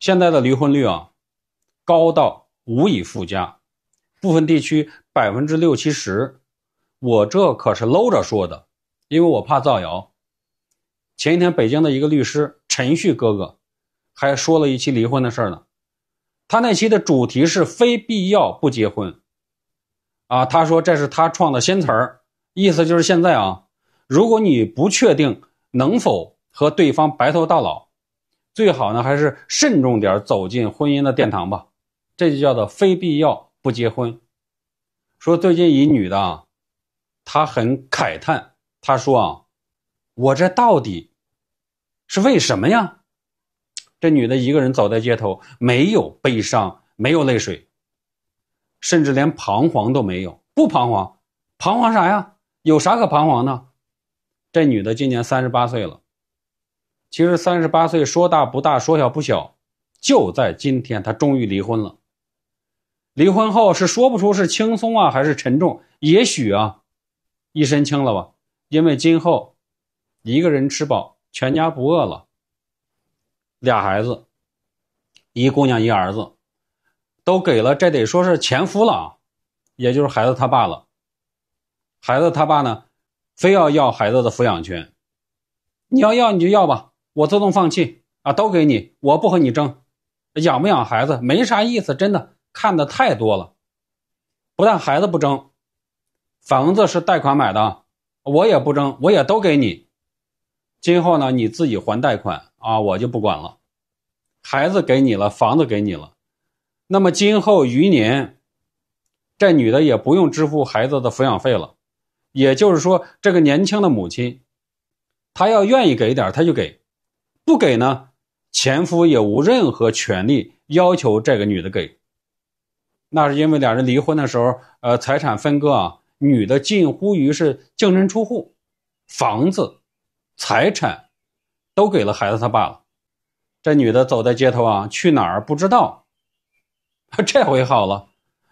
现在的离婚率啊，高到无以复加，部分地区百分之六七十，我这可是搂着说的，因为我怕造谣。前一天，北京的一个律师陈旭哥哥还说了一期离婚的事儿呢，他那期的主题是非必要不结婚，啊，他说这是他创的新词儿，意思就是现在啊，如果你不确定能否和对方白头到老。最好呢，还是慎重点走进婚姻的殿堂吧。这就叫做非必要不结婚。说最近一女的，她很慨叹，她说啊，我这到底，是为什么呀？这女的一个人走在街头，没有悲伤，没有泪水，甚至连彷徨都没有。不彷徨，彷徨啥呀？有啥可彷徨呢？这女的今年三十八岁了。其实三十八岁说大不大，说小不小。就在今天，他终于离婚了。离婚后是说不出是轻松啊，还是沉重。也许啊，一身轻了吧，因为今后一个人吃饱，全家不饿了。俩孩子，一姑娘，一儿子，都给了这得说是前夫了啊，也就是孩子他爸了。孩子他爸呢，非要要孩子的抚养权，你要要你就要吧。我自动放弃啊，都给你，我不和你争，养不养孩子没啥意思，真的看的太多了。不但孩子不争，房子是贷款买的，我也不争，我也都给你。今后呢，你自己还贷款啊，我就不管了。孩子给你了，房子给你了，那么今后余年，这女的也不用支付孩子的抚养费了。也就是说，这个年轻的母亲，她要愿意给点，她就给。不给呢，前夫也无任何权利要求这个女的给。那是因为两人离婚的时候，呃，财产分割啊，女的近乎于是净身出户，房子、财产都给了孩子他爸了。这女的走在街头啊，去哪儿不知道。这回好了，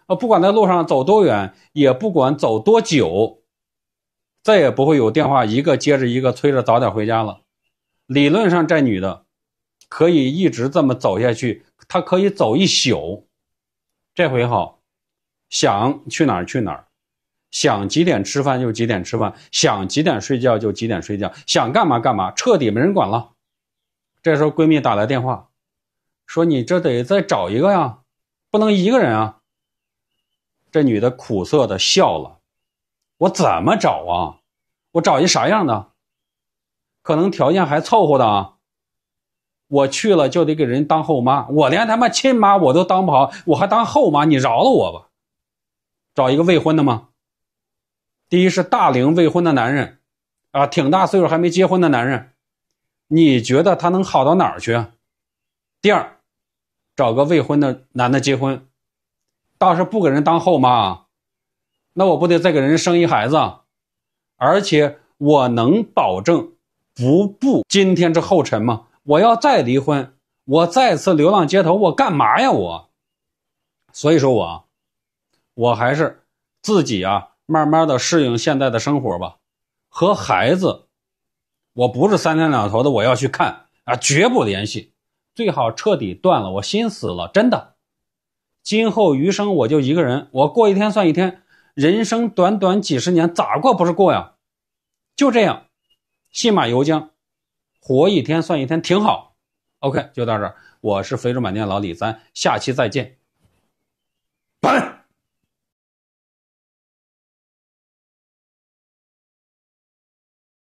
啊，不管在路上走多远，也不管走多久，再也不会有电话一个接着一个催着早点回家了。理论上，这女的可以一直这么走下去，她可以走一宿。这回好，想去哪儿去哪儿，想几点吃饭就几点吃饭，想几点睡觉就几点睡觉，想干嘛干嘛，彻底没人管了。这时候，闺蜜打来电话，说：“你这得再找一个呀，不能一个人啊。”这女的苦涩的笑了：“我怎么找啊？我找一啥样的？”可能条件还凑合的啊，我去了就得给人当后妈，我连他妈亲妈我都当不好，我还当后妈，你饶了我吧。找一个未婚的吗？第一是大龄未婚的男人啊，挺大岁数还没结婚的男人，你觉得他能好到哪儿去？第二，找个未婚的男的结婚，倒是不给人当后妈，那我不得再给人生一孩子？而且我能保证。不步今天之后尘吗？我要再离婚，我再次流浪街头，我干嘛呀？我，所以说我，我还是自己啊，慢慢的适应现在的生活吧。和孩子，我不是三天两头的我要去看啊，绝不联系，最好彻底断了。我心死了，真的，今后余生我就一个人，我过一天算一天，人生短短几十年，咋过不是过呀？就这样。信马由缰，活一天算一天，挺好。OK，就到这儿。我是肥猪满店的老李，咱下期再见。拜。